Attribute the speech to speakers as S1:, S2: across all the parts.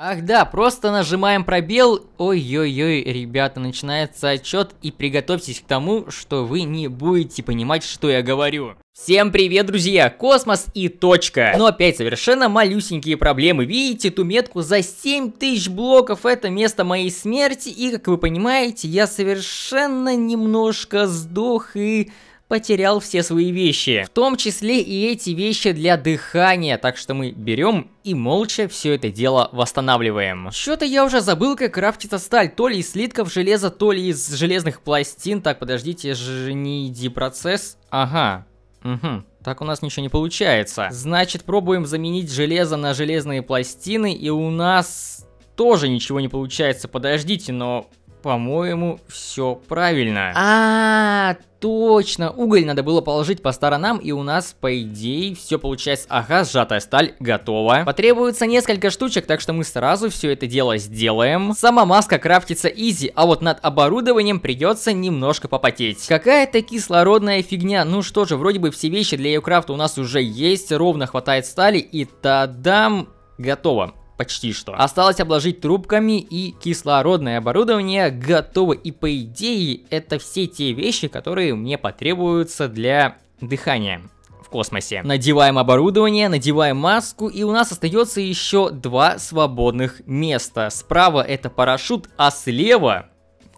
S1: Ах да, просто нажимаем пробел. Ой-ой-ой, ребята, начинается отчет и приготовьтесь к тому, что вы не будете понимать, что я говорю. Всем привет, друзья! Космос и точка! Но ну, опять совершенно малюсенькие проблемы. Видите ту метку за 7000 блоков? Это место моей смерти. И, как вы понимаете, я совершенно немножко сдох и потерял все свои вещи. В том числе и эти вещи для дыхания, так что мы берем и молча все это дело восстанавливаем. Что-то я уже забыл, как крафтится сталь, то ли из слитков железа, то ли из железных пластин. Так, подождите, же не иди процесс. Ага, угу. Так у нас ничего не получается. Значит, пробуем заменить железо на железные пластины, и у нас тоже ничего не получается. Подождите, но по-моему, все правильно. А, точно, уголь надо было положить по сторонам, и у нас, по идее, все получается. Ага, сжатая сталь готова. Потребуется несколько штучек, так что мы сразу все это дело сделаем. Сама маска крафтится изи, а вот над оборудованием придется немножко попотеть. Какая-то кислородная фигня. Ну что же, вроде бы все вещи для ее крафта у нас уже есть, ровно хватает стали, и тадам, готово почти что. Осталось обложить трубками и кислородное оборудование готово. И по идее это все те вещи, которые мне потребуются для дыхания в космосе. Надеваем оборудование, надеваем маску, и у нас остается еще два свободных места. Справа это парашют, а слева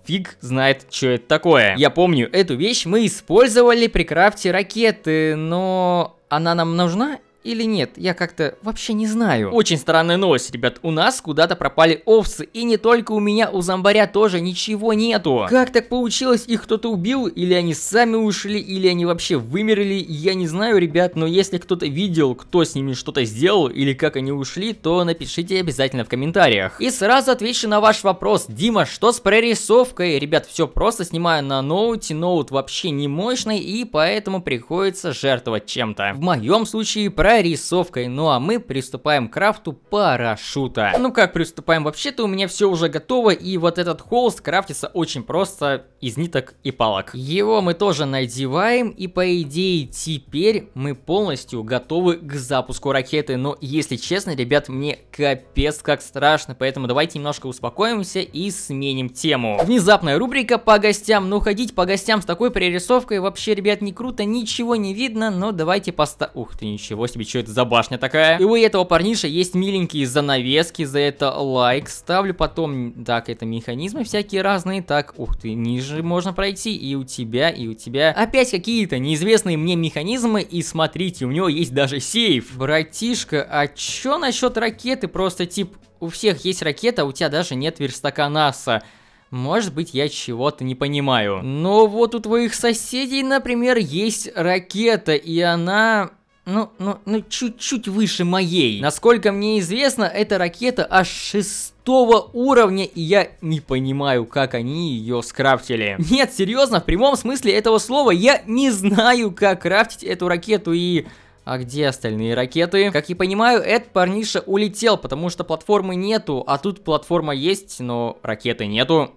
S1: фиг знает, что это такое. Я помню, эту вещь мы использовали при крафте ракеты, но она нам нужна или нет, я как-то вообще не знаю. Очень странная новость, ребят, у нас куда-то пропали овцы, и не только у меня, у зомбаря тоже ничего нету. Как так получилось, их кто-то убил, или они сами ушли, или они вообще вымерли, я не знаю, ребят, но если кто-то видел, кто с ними что-то сделал, или как они ушли, то напишите обязательно в комментариях. И сразу отвечу на ваш вопрос, Дима, что с прорисовкой? Ребят, все просто снимаю на ноуте, ноут вообще не мощный, и поэтому приходится жертвовать чем-то. В моем случае про прорисовкой. Ну а мы приступаем к крафту парашюта. Ну как приступаем? Вообще-то у меня все уже готово, и вот этот холст крафтится очень просто из ниток и палок. Его мы тоже надеваем, и по идее теперь мы полностью готовы к запуску ракеты. Но если честно, ребят, мне капец как страшно, поэтому давайте немножко успокоимся и сменим тему. Внезапная рубрика по гостям. Ну ходить по гостям с такой прорисовкой вообще, ребят, не круто, ничего не видно, но давайте поста... Ух ты, ничего себе себе, что это за башня такая. И у этого парниша есть миленькие занавески, за это лайк ставлю. Потом, так, это механизмы всякие разные. Так, ух ты, ниже можно пройти. И у тебя, и у тебя. Опять какие-то неизвестные мне механизмы. И смотрите, у него есть даже сейф. Братишка, а чё насчет ракеты? Просто, тип, у всех есть ракета, а у тебя даже нет верстака НАСА. Может быть, я чего-то не понимаю. Но вот у твоих соседей, например, есть ракета, и она ну, ну, ну, чуть-чуть выше моей. Насколько мне известно, эта ракета аж шестого уровня, и я не понимаю, как они ее скрафтили. Нет, серьезно, в прямом смысле этого слова, я не знаю, как крафтить эту ракету и... А где остальные ракеты? Как я понимаю, этот парниша улетел, потому что платформы нету, а тут платформа есть, но ракеты нету.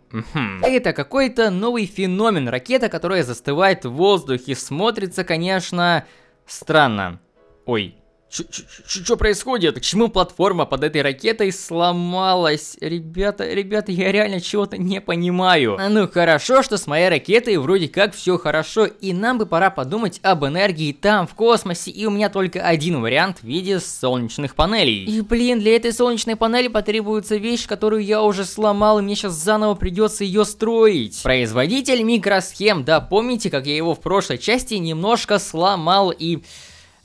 S1: Это какой-то новый феномен, ракета, которая застывает в воздухе, смотрится, конечно Странно. Ой, что происходит? К чему платформа под этой ракетой сломалась? Ребята, ребята, я реально чего-то не понимаю. А ну хорошо, что с моей ракетой вроде как все хорошо, и нам бы пора подумать об энергии там, в космосе, и у меня только один вариант в виде солнечных панелей. И блин, для этой солнечной панели потребуется вещь, которую я уже сломал, и мне сейчас заново придется ее строить. Производитель микросхем, да, помните, как я его в прошлой части немножко сломал и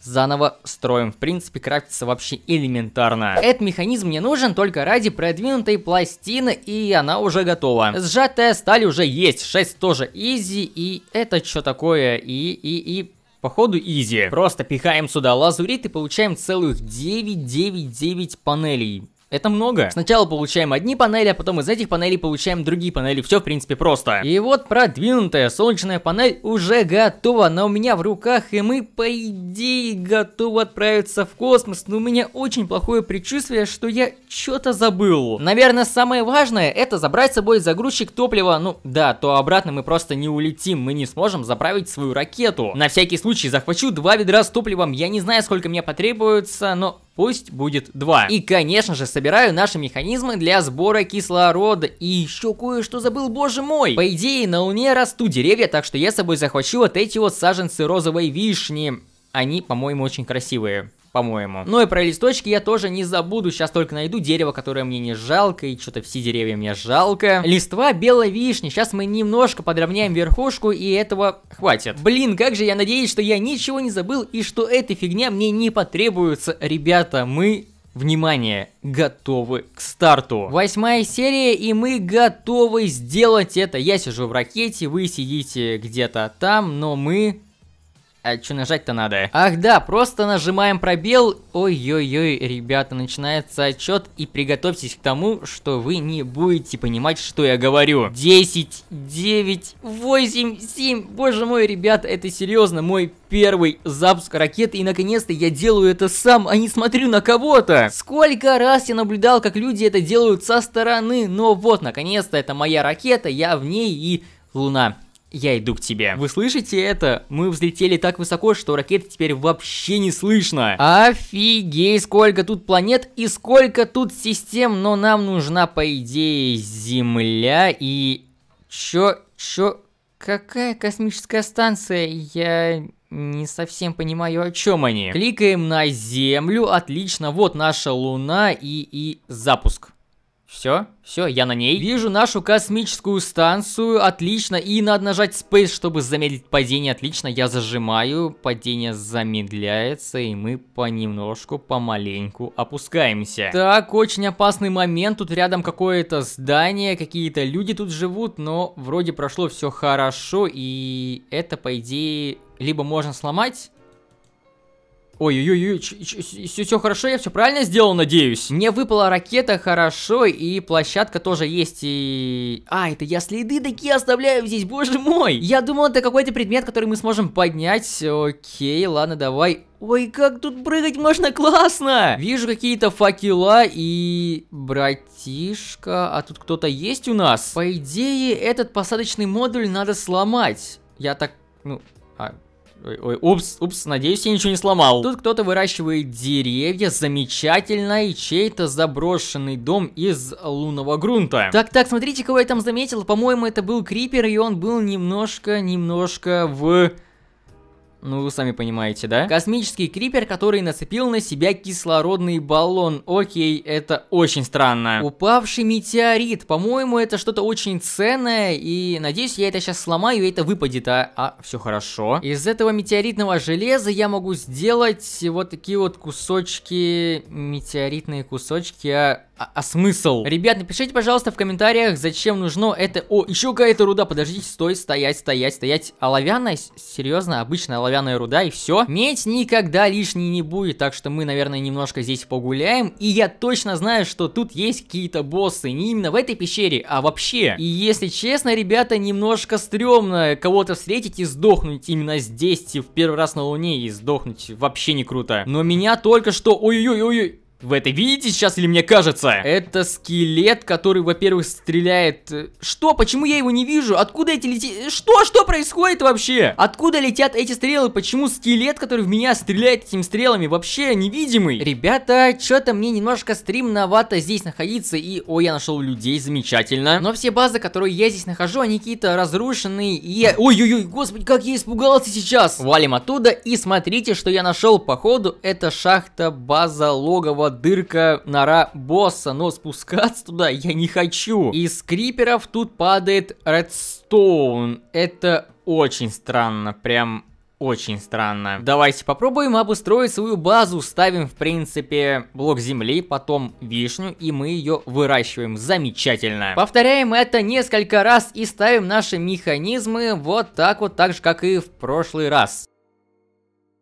S1: заново строим. В принципе, крафтится вообще элементарно. Этот механизм мне нужен только ради продвинутой пластины, и она уже готова. Сжатая сталь уже есть, 6 тоже изи, и это что такое? И, и, и... Походу изи. Просто пихаем сюда лазурит и получаем целых 9, 9, 9 панелей. Это много. Сначала получаем одни панели, а потом из этих панелей получаем другие панели. Все, в принципе, просто. И вот продвинутая солнечная панель уже готова. Она у меня в руках, и мы, по идее, готовы отправиться в космос. Но у меня очень плохое предчувствие, что я что-то забыл. Наверное, самое важное, это забрать с собой загрузчик топлива. Ну, да, то обратно мы просто не улетим. Мы не сможем заправить свою ракету. На всякий случай захвачу два ведра с топливом. Я не знаю, сколько мне потребуется, но пусть будет 2. И, конечно же, собираю наши механизмы для сбора кислорода. И еще кое-что забыл, боже мой! По идее, на Луне растут деревья, так что я с собой захвачу вот эти вот саженцы розовой вишни. Они, по-моему, очень красивые по-моему. Ну и про листочки я тоже не забуду, сейчас только найду дерево, которое мне не жалко, и что-то все деревья мне жалко. Листва белой вишни, сейчас мы немножко подровняем верхушку, и этого хватит. Блин, как же я надеюсь, что я ничего не забыл, и что эта фигня мне не потребуется. Ребята, мы внимание, готовы к старту. Восьмая серия, и мы готовы сделать это. Я сижу в ракете, вы сидите где-то там, но мы а что нажать-то надо? Ах да, просто нажимаем пробел. Ой-ой-ой, ребята, начинается отчет. И приготовьтесь к тому, что вы не будете понимать, что я говорю. 10, 9, 8, 7. Боже мой, ребята, это серьезно. Мой первый запуск ракеты. И наконец-то я делаю это сам, а не смотрю на кого-то. Сколько раз я наблюдал, как люди это делают со стороны. Но вот, наконец-то, это моя ракета. Я в ней и... Луна я иду к тебе. Вы слышите это? Мы взлетели так высоко, что ракеты теперь вообще не слышно. Офигеть, сколько тут планет и сколько тут систем, но нам нужна, по идее, Земля и... Чё, чё, какая космическая станция? Я не совсем понимаю, о чем они. Кликаем на Землю, отлично, вот наша Луна и, и запуск. Все, все, я на ней. Вижу нашу космическую станцию, отлично. И надо нажать Space, чтобы замедлить падение, отлично. Я зажимаю, падение замедляется, и мы понемножку, помаленьку опускаемся. Так, очень опасный момент, тут рядом какое-то здание, какие-то люди тут живут, но вроде прошло все хорошо, и это, по идее, либо можно сломать, Ой-ой-ой, все хорошо, я все правильно сделал, надеюсь. Мне выпала ракета, хорошо, и площадка тоже есть, и... А, это я следы такие оставляю здесь, боже мой! Я думал, это какой-то предмет, который мы сможем поднять. Окей, ладно, давай. Ой, как тут прыгать можно классно! Вижу какие-то факела и... Братишка, а тут кто-то есть у нас? По идее, этот посадочный модуль надо сломать. Я так... Ну, Ой, ой, упс, упс, надеюсь, я ничего не сломал. Тут кто-то выращивает деревья, замечательно, и чей-то заброшенный дом из лунного грунта. Так, так, смотрите, кого я там заметил, по-моему, это был Крипер, и он был немножко, немножко в... Ну, вы сами понимаете, да? Космический крипер, который нацепил на себя кислородный баллон. Окей, это очень странно. Упавший метеорит. По-моему, это что-то очень ценное. И надеюсь, я это сейчас сломаю, и это выпадет. А, а все хорошо. Из этого метеоритного железа я могу сделать вот такие вот кусочки... Метеоритные кусочки, а а, а смысл? Ребят, напишите, пожалуйста, в комментариях, зачем нужно это... О, еще какая-то руда, подождите, стой, стоять, стоять, стоять. Оловянная, серьезно, обычная оловянная руда, и все. Медь никогда лишней не будет, так что мы, наверное, немножко здесь погуляем. И я точно знаю, что тут есть какие-то боссы, не именно в этой пещере, а вообще. И если честно, ребята, немножко стрёмно кого-то встретить и сдохнуть именно здесь, в первый раз на Луне, и сдохнуть вообще не круто. Но меня только что... Ой-ой-ой-ой... Вы это видите сейчас или мне кажется? Это скелет, который, во-первых, стреляет... Э, что? Почему я его не вижу? Откуда эти лети... Что? Что происходит вообще? Откуда летят эти стрелы? Почему скелет, который в меня стреляет этими стрелами, вообще невидимый? Ребята, что-то мне немножко стримновато здесь находиться. И, о, я нашел людей, замечательно. Но все базы, которые я здесь нахожу, они какие-то разрушенные. И... Ой-ой-ой, господи, как я испугался сейчас. Валим оттуда и смотрите, что я нашел. Походу, это шахта, база, логово, дырка нора босса, но спускаться туда я не хочу. Из криперов тут падает редстоун. Это очень странно, прям очень странно. Давайте попробуем обустроить свою базу. Ставим, в принципе, блок земли, потом вишню, и мы ее выращиваем. Замечательно. Повторяем это несколько раз и ставим наши механизмы вот так вот, так же, как и в прошлый раз.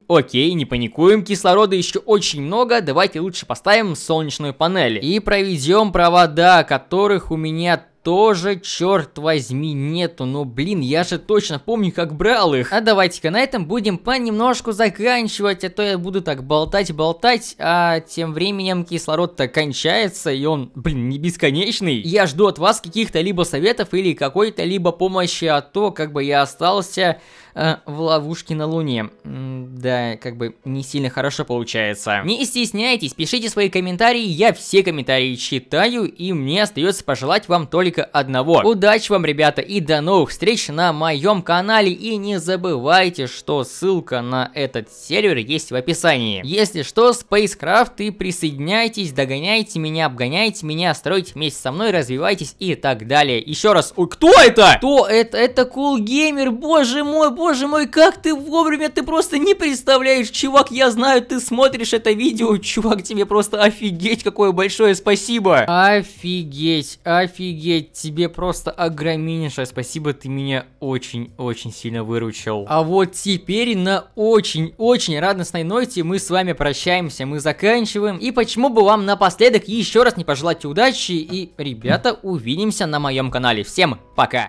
S1: Окей, не паникуем, кислорода еще очень много, давайте лучше поставим солнечную панель. И проведем провода, которых у меня тоже, черт возьми, нету. Ну, блин, я же точно помню, как брал их. А давайте-ка на этом будем понемножку заканчивать, а то я буду так болтать-болтать, а тем временем кислород-то кончается, и он, блин, не бесконечный. Я жду от вас каких-то либо советов или какой-то либо помощи, а то, как бы я остался э, в ловушке на Луне. да, как бы не сильно хорошо получается. Не стесняйтесь, пишите свои комментарии, я все комментарии читаю, и мне остается пожелать вам только только одного. Удач вам, ребята, и до новых встреч на моем канале. И не забывайте, что ссылка на этот сервер есть в описании. Если что, Spacecraft, и присоединяйтесь, догоняйте меня, обгоняйте меня, стройте вместе со мной, развивайтесь и так далее. Еще раз, ой, кто это? Кто это? Это Cool Gamer, боже мой, боже мой, как ты вовремя, ты просто не представляешь, чувак, я знаю, ты смотришь это видео, чувак, тебе просто офигеть, какое большое спасибо. Офигеть, офигеть тебе просто огромнейшее спасибо, ты меня очень-очень сильно выручил. А вот теперь на очень-очень радостной ноте мы с вами прощаемся, мы заканчиваем. И почему бы вам напоследок еще раз не пожелать удачи и, ребята, увидимся на моем канале. Всем пока!